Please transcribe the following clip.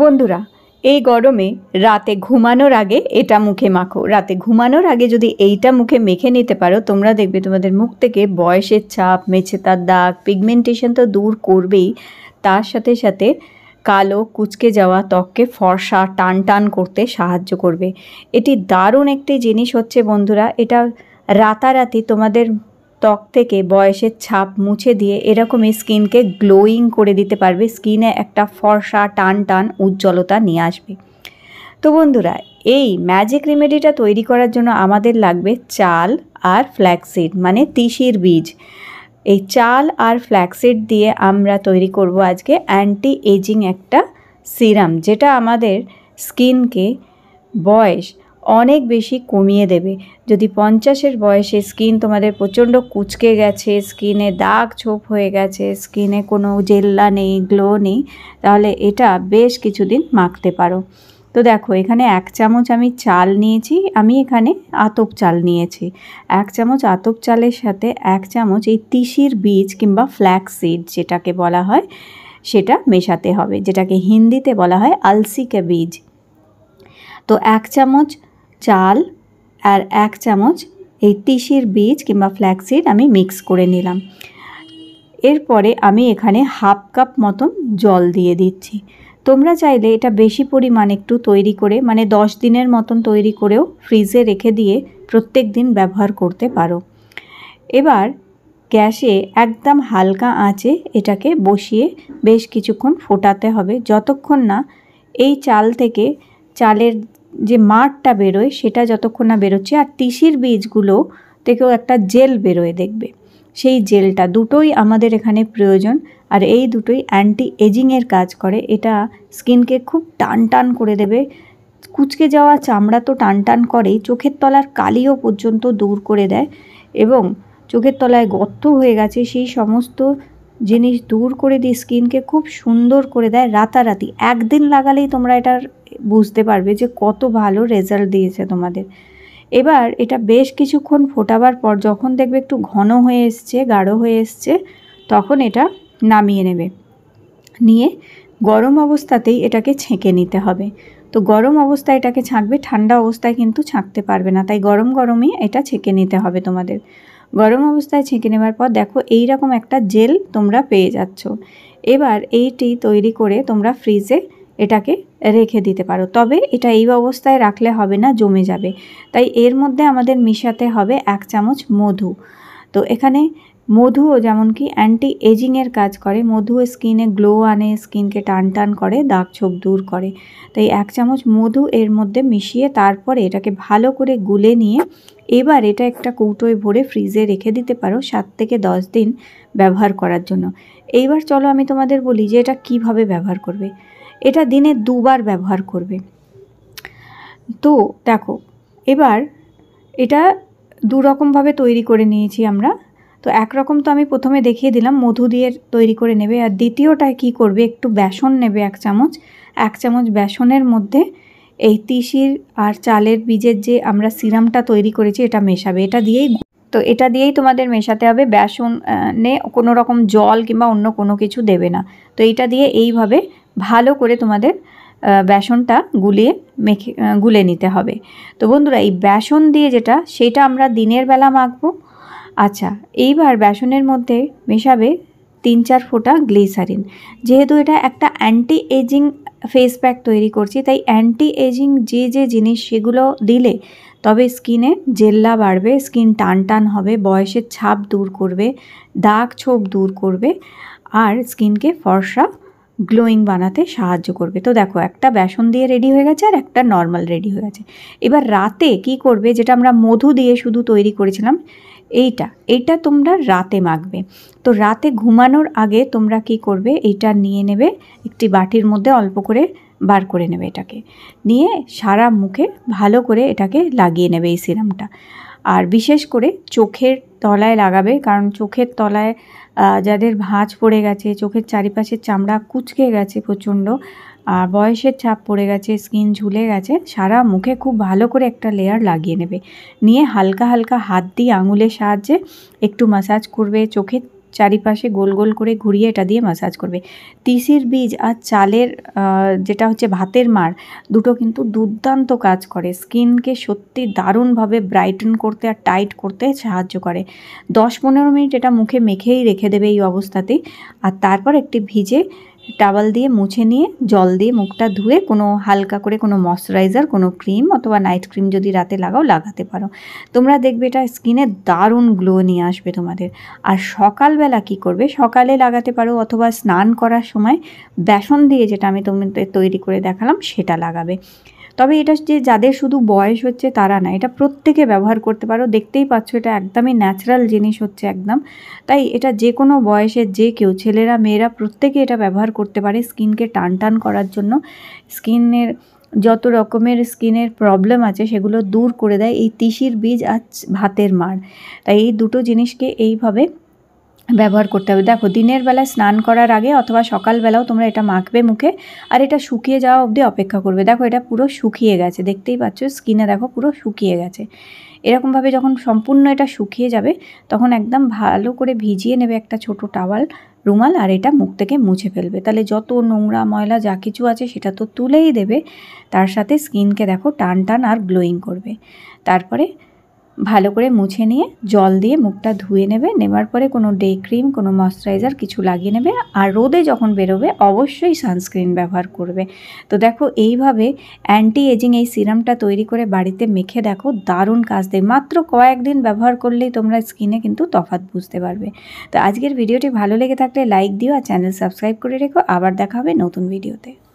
বন্ধুরা এই গরমে রাতে ঘুমানোর আগে এটা মুখে মাখো রাতে ঘুমানোর আগে যদি এইটা মুখে মেখে নিতে পারো তোমরা দেখবে তোমাদের মুখ থেকে বয়সের ছাপ মেছেতার দাগ পিগমেন্টেশন তো দূর করবেই তার সাথে সাথে কালো কুচকে যাওয়া ত্বককে ফর্সা টান টান করতে সাহায্য করবে এটি দারুণ একটি জিনিস হচ্ছে বন্ধুরা এটা রাতারাতি তোমাদের ত্বক থেকে বয়সের ছাপ মুছে দিয়ে এরকমই স্কিনকে গ্লোয়িং করে দিতে পারবে স্কিনে একটা ফর্সা টান টান উজ্জ্বলতা নিয়ে আসবে তো বন্ধুরা এই ম্যাজিক রেমেডিটা তৈরি করার জন্য আমাদের লাগবে চাল আর ফ্ল্যাক্সিড মানে তিসির বীজ এই চাল আর ফ্ল্যাক্সিড দিয়ে আমরা তৈরি করব আজকে অ্যান্টি এজিং একটা সিরাম যেটা আমাদের স্কিনকে বয়স অনেক বেশি কমিয়ে দেবে যদি পঞ্চাশের বয়সে স্কিন তোমাদের প্রচণ্ড কুচকে গেছে স্কিনে দাগ ছোপ হয়ে গেছে স্কিনে কোনো জেল্লা নেই গ্লো নেই তাহলে এটা বেশ কিছুদিন মাখতে পারো তো দেখো এখানে এক চামচ আমি চাল নিয়েছি আমি এখানে আতপ চাল নিয়েছি এক চামচ আতপ চালের সাথে এক চামচ এই তিসির বীজ কিংবা ফ্ল্যাক্স সিড যেটাকে বলা হয় সেটা মেশাতে হবে যেটাকে হিন্দিতে বলা হয় আলসিকা বীজ তো এক চামচ চাল আর এক চামচ এই তিসির বীজ কিংবা ফ্ল্যাক্সিড আমি মিক্স করে নিলাম এরপরে আমি এখানে হাফ কাপ মতন জল দিয়ে দিচ্ছি তোমরা চাইলে এটা বেশি পরিমাণ একটু তৈরি করে মানে দশ দিনের মতন তৈরি করেও ফ্রিজে রেখে দিয়ে প্রত্যেক দিন ব্যবহার করতে পারো এবার গ্যাসে একদম হালকা আঁচে এটাকে বসিয়ে বেশ কিছুক্ষণ ফোটাতে হবে যতক্ষণ না এই চাল থেকে চালের যে মাঠটা বেরোয় সেটা যতক্ষণ না বেরোচ্ছে আর তিসির বীজগুলো থেকেও একটা জেল বেরোয় দেখবে সেই জেলটা দুটোই আমাদের এখানে প্রয়োজন আর এই দুটোই অ্যান্টি এজিংয়ের কাজ করে এটা স্কিনকে খুব টান টান করে দেবে কুচকে যাওয়া চামড়া তো টান টান করেই চোখের তলার কালিও পর্যন্ত দূর করে দেয় এবং চোখের তলায় গর্ত হয়ে গেছে সেই সমস্ত জিনিস দূর করে দিয়ে স্কিনকে খুব সুন্দর করে দেয় রাতারাতি একদিন লাগালেই তোমরা এটার বুঝতে পারবে যে কত ভালো রেজাল্ট দিয়েছে তোমাদের এবার এটা বেশ কিছুক্ষণ ফোটাবার পর যখন দেখবে একটু ঘন হয়ে এসছে গাঢ় হয়ে এসছে তখন এটা নামিয়ে নেবে নিয়ে গরম অবস্থাতেই এটাকে ছেঁকে নিতে হবে তো গরম অবস্থায় এটাকে ছাঁকবে ঠান্ডা অবস্থায় কিন্তু ছাঁকতে পারবে না তাই গরম গরমই এটা ছেঁকে নিতে হবে তোমাদের গরম অবস্থায় ছেঁকে নেবার পর দেখো এই রকম একটা জেল তোমরা পেয়ে যাচ্ছ এবার এইটি তৈরি করে তোমরা ফ্রিজে এটাকে রেখে দিতে পারো তবে এটা এই অবস্থায় রাখলে হবে না জমে যাবে তাই এর মধ্যে আমাদের মিশাতে হবে এক চামচ মধু তো এখানে মধুও যেমন কি অ্যান্টি এজিংয়ের কাজ করে মধু স্কিনে গ্লো আনে স্কিনকে টান টান করে দাগ ছোপ দূর করে তাই এক চামচ মধু এর মধ্যে মিশিয়ে তারপরে এটাকে ভালো করে গুলে নিয়ে এবার এটা একটা কৌটোয় ভরে ফ্রিজে রেখে দিতে পারো সাত থেকে দশ দিন ব্যবহার করার জন্য এইবার চলো আমি তোমাদের বলি যে এটা কিভাবে ব্যবহার করবে এটা দিনে দুবার ব্যবহার করবে তো দেখো এবার এটা দুরকমভাবে তৈরি করে নিয়েছি আমরা তো একরকম তো আমি প্রথমে দেখিয়ে দিলাম মধু দিয়ে তৈরি করে নেবে আর দ্বিতীয়টা কি করবে একটু বেসন নেবে এক চামচ এক চামচ বেসনের মধ্যে এই তিসির আর চালের বীজের যে আমরা সিরামটা তৈরি করেছি এটা মেশাবে এটা দিয়েই তো এটা দিয়েই তোমাদের মেশাতে হবে বেসনে কোনো রকম জল কিংবা অন্য কোনো কিছু দেবে না তো এটা দিয়ে এইভাবে ভালো করে তোমাদের বেসনটা গুলিয়ে মেখে গুলে নিতে হবে তো বন্ধুরা এই বেসন দিয়ে যেটা সেটা আমরা দিনের বেলা মাখবো আচ্ছা এইবার বেসনের মধ্যে মেশাবে তিন চার ফোঁটা গ্লিসারিন যেহেতু এটা একটা অ্যান্টি এজিং ফেস প্যাক তৈরি করছি তাই অ্যান্টি এজিং যে যে জিনিস সেগুলো দিলে তবে স্কিনে জেল্লা বাড়বে স্কিন টান টান হবে বয়সের ছাপ দূর করবে দাগ ছোপ দূর করবে আর স্কিনকে ফর্সা গ্লোয়িং বানাতে সাহায্য করবে তো দেখো একটা বেসন দিয়ে রেডি হয়ে গেছে আর একটা নর্মাল রেডি হয়ে গেছে এবার রাতে কি করবে যেটা আমরা মধু দিয়ে শুধু তৈরি করেছিলাম এইটা এইটা তোমরা রাতে মাখবে তো রাতে ঘুমানোর আগে তোমরা কি করবে এইটা নিয়ে নেবে একটি বাটির মধ্যে অল্প করে বার করে নেবে এটাকে নিয়ে সারা মুখে ভালো করে এটাকে লাগিয়ে নেবে এই সিরামটা আর বিশেষ করে চোখের তলায় লাগাবে কারণ চোখের তলায় যাদের ভাঁজ পড়ে গেছে চোখের চারিপাশের চামড়া কুচকে গেছে প্রচণ্ড আর বয়সের ছাপ পড়ে গেছে স্কিন ঝুলে গেছে সারা মুখে খুব ভালো করে একটা লেয়ার লাগিয়ে নেবে নিয়ে হালকা হালকা হাত দিয়ে আঙুলের সাহায্যে একটু মাসাজ করবে চোখের চারিপাশে গোল গোল করে ঘুরিয়ে এটা দিয়ে মাসাজ করবে তিসির বীজ আর চালের যেটা হচ্ছে ভাতের মার দুটো কিন্তু দুর্দান্ত কাজ করে স্কিনকে সত্যি দারুণভাবে ব্রাইটন করতে আর টাইট করতে সাহায্য করে দশ পনেরো মিনিট এটা মুখে মেখেই রেখে দেবে এই অবস্থাতেই আর তারপর একটি ভিজে টাওয়াল দিয়ে মুছে নিয়ে জল দিয়ে মুখটা ধুয়ে কোনো হালকা করে কোনো ময়শ্চারাইজার কোনো ক্রিম অথবা নাইট ক্রিম যদি রাতে লাগাও লাগাতে পারো তোমরা দেখবে এটা স্কিনে দারুণ গ্লো নিয়ে আসবে তোমাদের আর সকালবেলা কি করবে সকালে লাগাতে পারো অথবা স্নান করার সময় বেসন দিয়ে যেটা আমি তোমাদের তৈরি করে দেখালাম সেটা লাগাবে তবে এটা যে যাদের শুধু বয়স হচ্ছে তারা না এটা প্রত্যেকে ব্যবহার করতে পারো দেখতেই পাচ্ছ এটা একদমই ন্যাচারাল জিনিস হচ্ছে একদম তাই এটা যে কোনো বয়সের যে কেউ ছেলেরা মেয়েরা প্রত্যেকে এটা ব্যবহার করতে পারে স্কিনকে টান টান করার জন্য স্কিনের যত রকমের স্কিনের প্রবলেম আছে সেগুলো দূর করে দেয় এই তিসির বীজ আর ভাতের মার তাই এই দুটো জিনিসকে এইভাবে ব্যবহার করতে হবে দেখো দিনের বেলায় স্নান করার আগে অথবা সকালবেলাও তোমরা এটা মাখবে মুখে আর এটা শুকিয়ে যাওয়া অবধি অপেক্ষা করবে দেখো এটা পুরো শুকিয়ে গেছে দেখতেই পাচ্ছ স্কিনে দেখো পুরো শুকিয়ে গেছে এরকমভাবে যখন সম্পূর্ণ এটা শুকিয়ে যাবে তখন একদম ভালো করে ভিজিয়ে নেবে একটা ছোট টাওয়াল রুমাল আর এটা মুখ থেকে মুছে ফেলবে তাহলে যত নোংরা ময়লা যা কিছু আছে সেটা তো তুলেই দেবে তার সাথে স্কিনকে দেখো টান টান আর গ্লোয়িং করবে তারপরে ভালো করে মুছে নিয়ে জল দিয়ে মুখটা ধুয়ে নেবে নেবার পরে কোনো ডে ক্রিম কোনো ময়শ্চারাইজার কিছু লাগিয়ে নেবে আর রোদে যখন বেরোবে অবশ্যই সানস্ক্রিন ব্যবহার করবে তো দেখো এইভাবে অ্যান্টি এজিং এই সিরামটা তৈরি করে বাড়িতে মেখে দেখো দারুণ কাজ দেয় মাত্র কয়েকদিন ব্যবহার করলেই তোমরা স্কিনে কিন্তু তফাত বুঝতে পারবে তো আজকের ভিডিওটি ভালো লেগে থাকলে লাইক দিও আর চ্যানেল সাবস্ক্রাইব করে রেখো আবার দেখা হবে নতুন ভিডিওতে